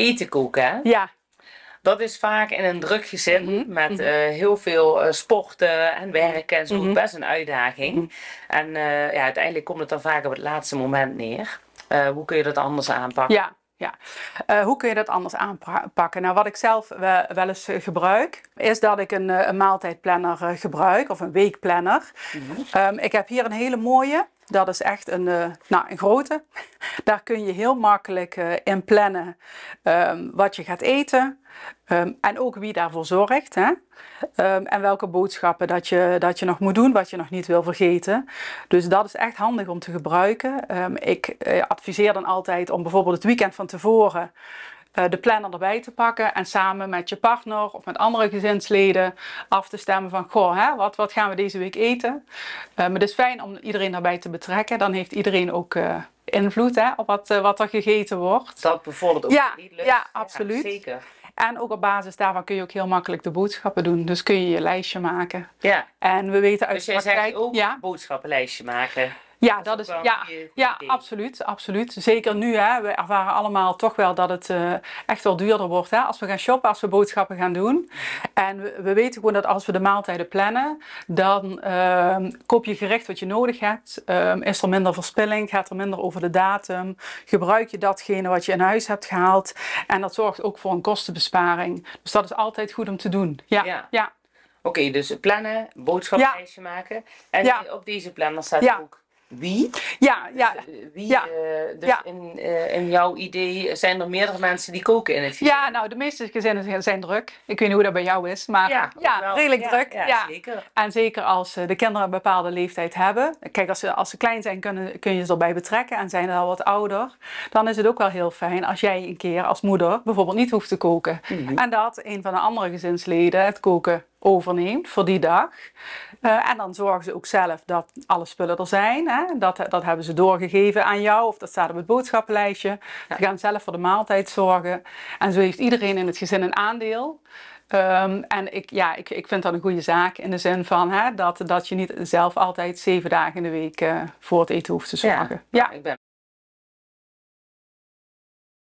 eten koken. Ja. Dat is vaak in een druk gezin mhm. met mhm. Eh, heel veel eh, sporten en werken. en zo mhm. best een uitdaging. En eh, ja, uiteindelijk komt het dan vaak op het laatste moment neer. hoe kun je dat anders aanpakken? Ja, ja. hoe kun je dat anders aanpakken? Nou, wat ik zelf wel eens gebruik, is dat ik een, een maaltijdplanner gebruik of een weekplanner. Ehm, ik heb hier een hele mooie. Dat is echt een, eh, nou, een grote. Daar kun je heel makkelijk eh, in plannen ehm, wat je gaat eten. Ehm, en ook wie daarvoor zorgt. Hè? Ehm, en welke boodschappen dat je, dat je nog moet doen, wat je nog niet wil vergeten. Dus dat is echt handig om te gebruiken. ik eh, adviseer dan altijd om bijvoorbeeld het weekend van tevoren eh, de planner erbij te pakken en samen met je partner of met andere gezinsleden af te stemmen van goh, hè, wat, wat gaan we deze week eten? Eh, maar het is fijn om iedereen daarbij te betrekken. Dan heeft iedereen ook eh, invloed hè, op wat, wat er gegeten wordt. Dat bijvoorbeeld ook ja, niet lukt. Ja, absoluut. zeker. En ook op basis daarvan kun je ook heel makkelijk de boodschappen doen. Dus kun je je lijstje maken. Ja. En we weten uit dus de praktijk... ook boodschappenlijstje maken. Ja, dat, is, ja, ja absoluut, absoluut. Zeker nu, hè, we ervaren allemaal toch wel dat het eh, echt wel duurder wordt. Hè, als we gaan shoppen, als we boodschappen gaan doen. En we, we weten gewoon dat als we de maaltijden plannen, dan ehm, koop je gerecht wat je nodig hebt. Ehm, is er minder verspilling, gaat er minder over de datum. Gebruik je datgene wat je in huis hebt gehaald. En dat zorgt ook voor een kostenbesparing. Dus dat is altijd goed om te doen. ja. ja. Oké, dus plannen, boodschappenlijstje maken. En op deze planner staat ja. ook wie. Ja, ja. Dus, eh, wie, ja, eh, dus ja. In, eh, in, jouw idee zijn er meerdere mensen die koken in het gezin? Ja, nou, de meeste gezinnen zijn druk. Ik weet niet hoe dat bij jou is, maar ja, redelijk druk. Ja, Zeker. En zeker als de kinderen een bepaalde leeftijd hebben. Kijk, als ze, als ze klein zijn, kunnen, kun je ze erbij betrekken en zijn ze al wat ouder. Dan is het ook wel heel fijn als jij een keer als moeder bijvoorbeeld niet hoeft te koken. Mhm. En dat een van de andere gezinsleden het koken overneemt voor die dag. Eh, en dan zorgen ze ook zelf dat alle spullen er zijn. Hè? Dat, dat hebben ze doorgegeven aan jou of dat staat op het boodschappenlijstje. Ze gaan zelf voor de maaltijd zorgen. En zo heeft iedereen in het gezin een aandeel. Ehm, en ik, ja, ik, ik vind dat een goede zaak in de zin van dat, dat je niet zelf altijd zeven dagen in de week eh, voor het eten hoeft te zorgen. Ja, ja. ik ben